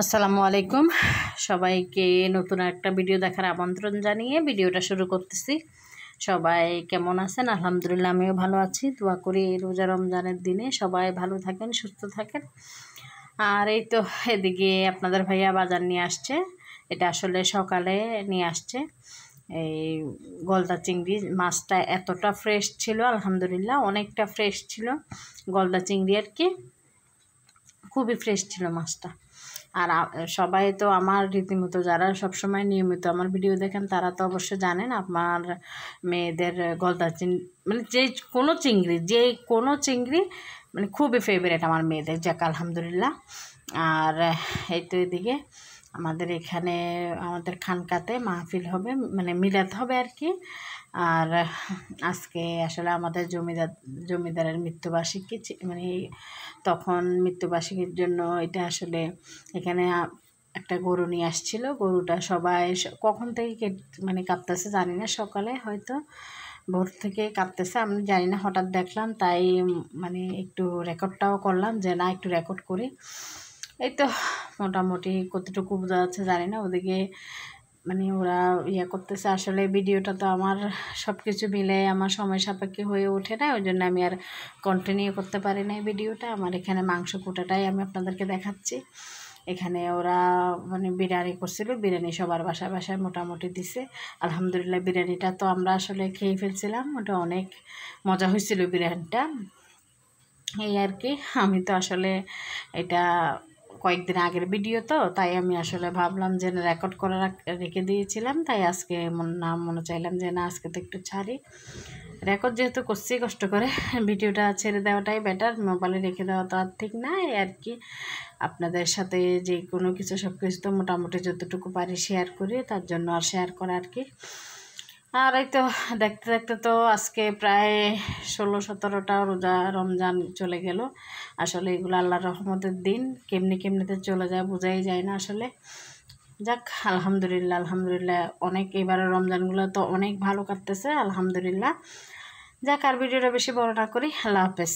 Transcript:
আসসালামু আলাইকুম সবাইকে নতুন একটা ভিডিও দেখার আমন্ত্রণ জানিয়ে ভিডিওটা শুরু করতেছি সবাই কেমন আছেন আলহামদুলিল্লাহ আমিও ভালো আছি দোয়া করি রোজা রমজানের দিনে সবাই ভালো থাকেন সুস্থ থাকেন আর এই তো এদিকে আপনাদের ভাইয়া বাজার নিয়ে আসছে এটা আসলে সকালে নিয়ে আসছে এই গলদা চিংড়ি মাছটা এতটা ফ্রেশ ছিল আলহামদুলিল্লাহ অনেকটা ফ্রেশ ছিল গলদা চিংড়ি আর কি খুবই ফ্রেশ ছিল মাছটা আর সবাই তো আমার রীতিমতো যারা সব সময় নিয়মিত আমার ভিডিও দেখেন তারা তো অবশ্যই জানেন আমার মেয়েদের গলদা চিংড়ি মানে যে কোনো চিংড়ি যে কোনো চিংড়ি মানে খুবই ফেভারেট আমার মেয়েদের যাক আলহামদুলিল্লাহ আর এই তো এদিকে আমাদের এখানে আমাদের খানকাতে মাহফিল হবে মানে মিলাদ হবে আর কি আর আজকে আসলে আমাদের জমিদার জমিদারের মৃত্যুবার্ষিকী মানে তখন মৃত্যুবার্ষিকীর জন্য এটা আসলে এখানে একটা গরু নিয়ে আসছিল গরুটা সবাই কখন থেকে মানে কাঁপতেছে জানি না সকালে হয়তো ভোর থেকে কাঁপতেছে আমি জানি না হঠাৎ দেখলাম তাই মানে একটু রেকর্ডটাও করলাম যে না একটু রেকর্ড করি এই তো মোটামুটি কতটুকু বোঝা যাচ্ছে জানি না ওদিকে মানে ওরা ইয়ে করতেছে আসলে ভিডিওটা তো আমার সব কিছু মিলে আমার সময় সাপেক্ষে হয়ে ওঠে না ওই জন্য আমি আর কন্টিনিউ করতে পারি না ভিডিওটা আমার এখানে মাংস কুটাটাই আমি আপনাদেরকে দেখাচ্ছি এখানে ওরা মানে বিরিয়ানি করছিল বিরিয়ানি সবার বাসায় বাসায় মোটামুটি দিছে আলহামদুলিল্লাহ বিরিয়ানিটা তো আমরা আসলে খেয়ে ফেলছিলাম ওটা অনেক মজা হয়েছিল বিরিয়ানিটা এই আর কি আমি তো আসলে এটা কয়েকদিন আগের ভিডিও তো তাই আমি আসলে ভাবলাম যে রেকর্ড করে রেখে দিয়েছিলাম তাই আজকে না মনে চাইলাম যে না আজকে তো একটু ছাড়ি রেকর্ড যেহেতু করছি কষ্ট করে ভিডিওটা ছেড়ে দেওয়াটাই বেটার মোবাইলে রেখে দেওয়া তো আর ঠিক না আর কি আপনাদের সাথে যে কোনো কিছু সব কিছু তো মোটামুটি যতটুকু পারি শেয়ার করি তার জন্য আর শেয়ার করা আর কি আর এই তো দেখতে দেখতে তো আজকে প্রায় ষোলো সতেরোটা রোজা রমজান চলে গেল আসলে এগুলো আল্লাহর রহমতের দিন কেমনি কেমনিতে চলে যায় বোঝাই যায় না আসলে যাক আলহামদুলিল্লাহ আলহামদুলিল্লাহ অনেক এবারের রমজানগুলো তো অনেক ভালো কাটতেছে আলহামদুলিল্লাহ যাক আর ভিডিওটা বেশি বড় না করি আল্লাহ হাফেজ